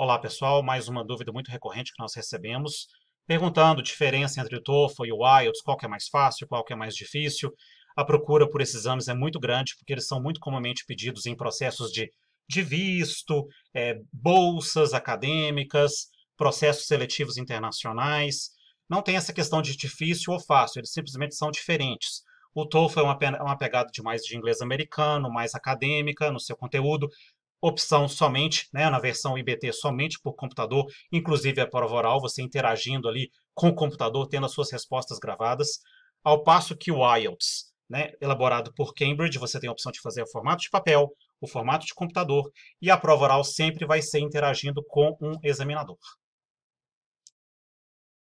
Olá, pessoal. Mais uma dúvida muito recorrente que nós recebemos, perguntando diferença entre o TOEFL e o IELTS, qual que é mais fácil, qual que é mais difícil. A procura por esses exames é muito grande, porque eles são muito comumente pedidos em processos de, de visto, é, bolsas acadêmicas, processos seletivos internacionais. Não tem essa questão de difícil ou fácil, eles simplesmente são diferentes. O TOEFL é uma, é uma pegada de mais de inglês americano, mais acadêmica no seu conteúdo, opção somente, né, na versão IBT somente por computador, inclusive a prova oral, você interagindo ali com o computador, tendo as suas respostas gravadas, ao passo que o IELTS, né, elaborado por Cambridge, você tem a opção de fazer o formato de papel, o formato de computador, e a prova oral sempre vai ser interagindo com um examinador.